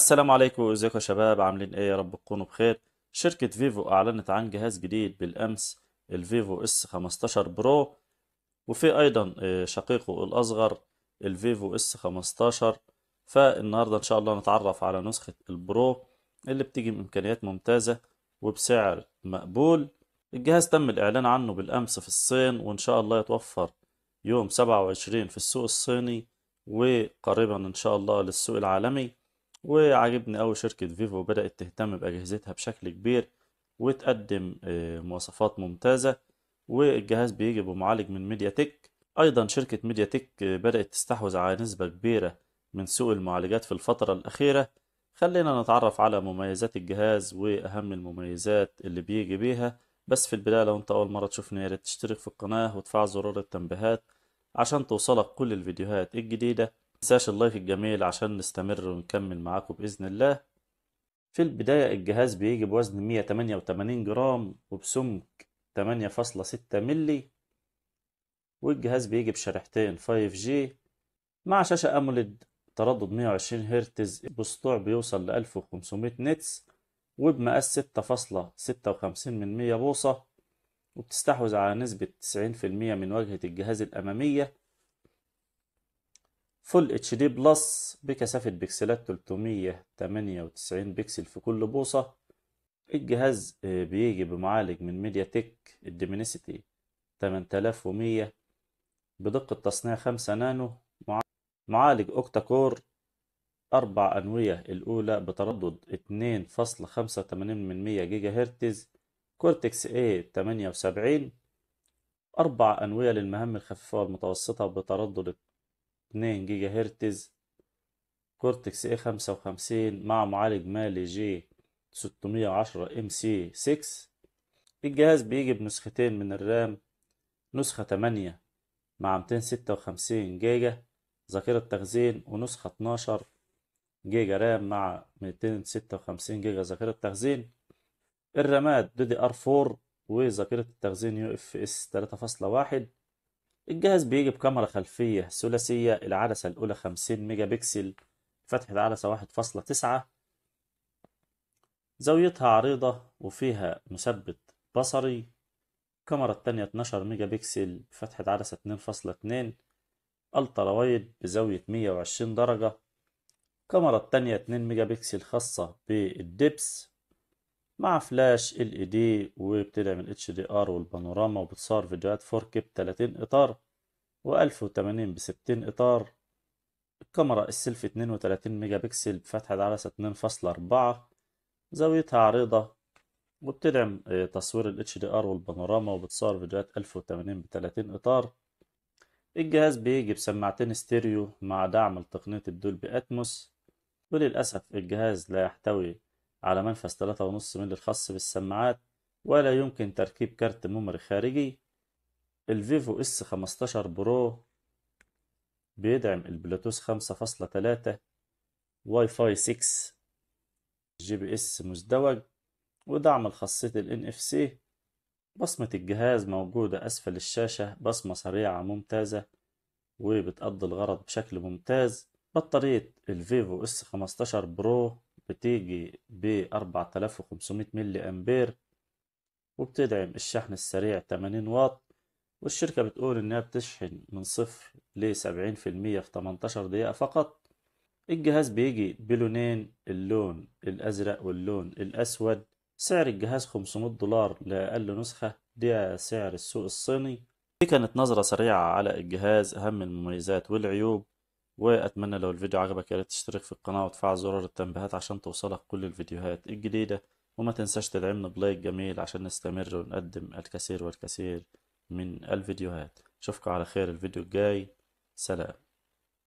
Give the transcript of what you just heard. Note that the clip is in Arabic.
السلام عليكم ازيكم يا شباب عاملين ايه يا رب تكونوا بخير شركة فيفو اعلنت عن جهاز جديد بالامس الفيفو اس 15 برو وفي ايضا آه، شقيقه الاصغر الفيفو اس 15 فالنهاردة ان شاء الله نتعرف على نسخة البرو اللي بتيجي بامكانيات ممتازة وبسعر مقبول الجهاز تم الاعلان عنه بالامس في الصين وان شاء الله يتوفر يوم 27 في السوق الصيني وقريبا ان شاء الله للسوق العالمي وعجبني أوي شركة فيفو بدأت تهتم بأجهزتها بشكل كبير وتقدم آه، مواصفات ممتازة والجهاز بيجي بمعالج من ميديا تك أيضا شركة ميديا آه، تك بدأت تستحوذ على نسبة كبيرة من سوق المعالجات في الفترة الأخيرة خلينا نتعرف على مميزات الجهاز وأهم المميزات اللي بيجي بيها بس في البداية لو أنت أول مرة تشوفني ياريت تشترك في القناة وتفعل زرار التنبيهات عشان توصلك كل الفيديوهات الجديدة تنساش اللايك الجميل عشان نستمر ونكمل معاكم بإذن الله في البداية الجهاز بيجي بوزن 188 جرام وبسمك 8.6 ملي والجهاز بيجي بشريحتين 5G مع شاشة أموليد تردد 120 هرتز بسطوع بيوصل ل 1500 نتس وبمقاس 6.56 من 100 بوصة وبتستحوذ على نسبة 90% من واجهة الجهاز الأمامية فول اتش دي بلس بكثافة بكسلات 398 بكسل في كل بوصة الجهاز آه، بيجي بمعالج من ميديا تك الديمينيسيتي 8100 بدقة تصنيع 5 نانو معالج اوكتا كور أربع أنوية الأولى بتردد 2.85 جيجا هرتز كورتكس A إيه 78 أربع أنوية للمهام الخفيفة والمتوسطة بتردد 2 جيجا هرتز كورتكس اي 55 مع معالج مالي جي 610 ام سي 6 الجهاز بيجي بنسختين من الرام نسخة 8 مع 256 جيجا ذاكرة تخزين ونسخة 12 جيجا رام مع 256 جيجا ذاكرة تخزين الرامات دي دي ار 4 وذاكرة التخزين يو اف اس 3.1 الجهاز بيجي بكاميرا خلفية ثلاثية العدسة الأولى 50 ميجا بكسل فتحة العدسة 1.9 زاويتها عريضة وفيها مثبت بصري الكاميرا التانية 12 ميجا بكسل فتحة عدسة 2.2 ألترا وايد بزاوية 120 درجة الكاميرا التانية 2 ميجا بكسل خاصة بالدبس مع فلاش ال اي دي وبتدعم اتش دي ار والبانوراما وبتصور فيديوهات 4K ب 30 اطار و1080 ب 60 اطار الكاميرا السيلفي 32 ميجا بكسل بفتحة عدسة 2.4 زاويتها عريضة وبتدعم آه، تصوير ال اتش دي ار والبانوراما وبتصور فيديوهات 1080 ب 30 إطار الجهاز بيجي بسماعتين ستيريو مع دعم لتقنية الدولبي أتموس وللأسف الجهاز لا يحتوي على منفذ 3.5 ملي الخاص بالسماعات ولا يمكن تركيب كارت ميموري خارجي الفيفو اس 15 برو بيدعم البلوتوث 5.3 واي فاي 6 جي بي اس مزدوج ودعم الخاصية ال NFC بصمة الجهاز موجودة أسفل الشاشة بصمة سريعة ممتازة وبتقضي الغرض بشكل ممتاز بطارية الفيفو اس 15 برو بتيجي ب 4500 ملي أمبير وبتدعم الشحن السريع 80 واط والشركة بتقول إنها بتشحن من صفر لسبعين في المية في 18 دقيقة فقط الجهاز بيجي بلونين اللون الأزرق واللون الأسود سعر الجهاز 500 دولار لأقل نسخة ده سعر السوق الصيني دي كانت نظرة سريعة على الجهاز أهم المميزات والعيوب واتمنى لو الفيديو عجبك يا ريت تشترك في القناه وتفعل زرار التنبيهات عشان توصلك كل الفيديوهات الجديده وما تنساش تدعمنا بلايك جميل عشان نستمر ونقدم الكثير والكثير من الفيديوهات اشوفكم على خير الفيديو الجاي سلام